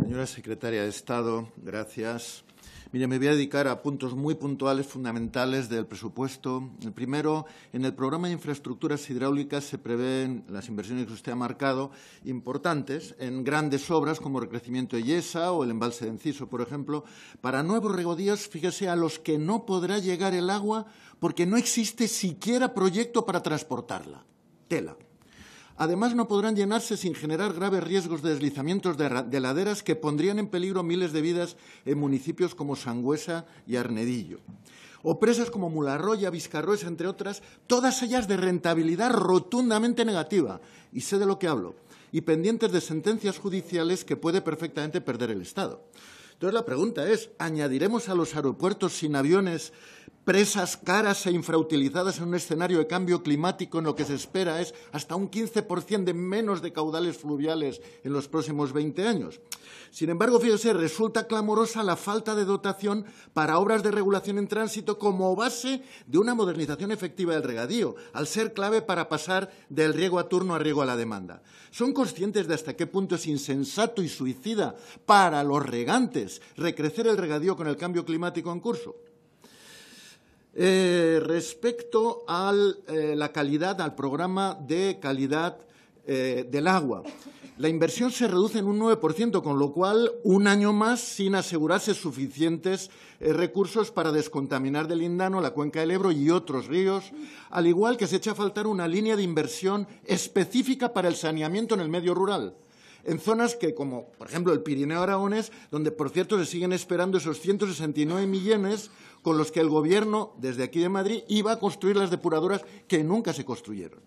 Señora secretaria de Estado, gracias. Mire, me voy a dedicar a puntos muy puntuales, fundamentales del presupuesto. El primero, en el programa de infraestructuras hidráulicas se prevén las inversiones que usted ha marcado importantes en grandes obras como el crecimiento de Yesa o el embalse de Enciso, por ejemplo. Para nuevos regodíos, fíjese, a los que no podrá llegar el agua porque no existe siquiera proyecto para transportarla. Tela. Además, no podrán llenarse sin generar graves riesgos de deslizamientos de, laderas que pondrían en peligro miles de vidas en municipios como Sangüesa y Arnedillo o presas como Mularroya, Vizcarroes, entre otras, todas ellas de rentabilidad rotundamente negativa, y sé de lo que hablo, y pendientes de sentencias judiciales que puede perfectamente perder el Estado. Entonces la pregunta es, ¿añadiremos a los aeropuertos sin aviones presas caras e infrautilizadas en un escenario de cambio climático en lo que se espera es hasta un 15% de menos de caudales fluviales en los próximos 20 años. Sin embargo, fíjese, resulta clamorosa la falta de dotación para obras de regulación en tránsito como base de una modernización efectiva del regadío, al ser clave para pasar del riego a turno a riego a la demanda. ¿Son conscientes de hasta qué punto es insensato y suicida para los regantes recrecer el regadío con el cambio climático en curso? Eh, respecto a eh, la calidad, al programa de calidad eh, del agua, la inversión se reduce en un 9%, con lo cual un año más sin asegurarse suficientes recursos para descontaminar del Indano, la cuenca del Ebro y otros ríos, al igual que se echa a faltar una línea de inversión específica para el saneamiento en el medio rural en zonas que, como por ejemplo el Pirineo Aragones, donde por cierto se siguen esperando esos 169 millones con los que el Gobierno, desde aquí de Madrid, iba a construir las depuradoras que nunca se construyeron.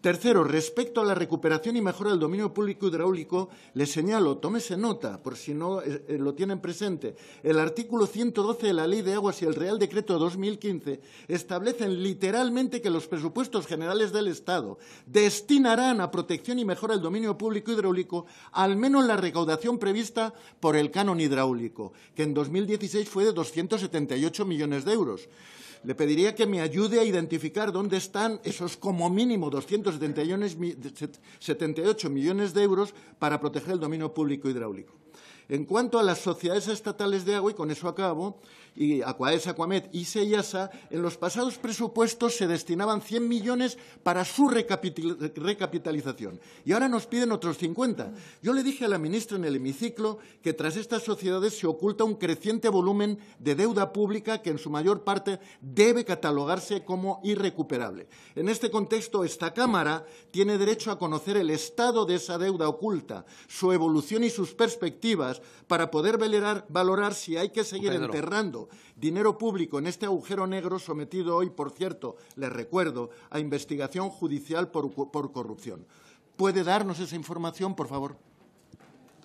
Tercero, respecto a la recuperación y mejora del dominio público hidráulico, le señalo, tómese nota, por si no eh, eh, lo tienen presente, el artículo 112 de la Ley de Aguas y el Real Decreto 2015 establecen literalmente que los presupuestos generales del Estado destinarán a protección y mejora del dominio público hidráulico al menos la recaudación prevista por el canon hidráulico, que en 2016 fue de 278 millones de euros. Le pediría que me ayude a identificar dónde están esos como mínimo 278 millones de euros para proteger el dominio público hidráulico. En cuanto a las sociedades estatales de agua, y con eso acabo, y Aquaes, Aquamet y Seyasa, en los pasados presupuestos se destinaban 100 millones para su recapitalización. Y ahora nos piden otros 50. Yo le dije a la ministra en el hemiciclo que tras estas sociedades se oculta un creciente volumen de deuda pública que en su mayor parte debe catalogarse como irrecuperable. En este contexto, esta Cámara tiene derecho a conocer el estado de esa deuda oculta, su evolución y sus perspectivas para poder valorar, si hay que seguir enterrando dinero público en este agujero negro sometido hoy, por cierto, les recuerdo, a investigación judicial por corrupción. ¿Puede darnos esa información, por favor?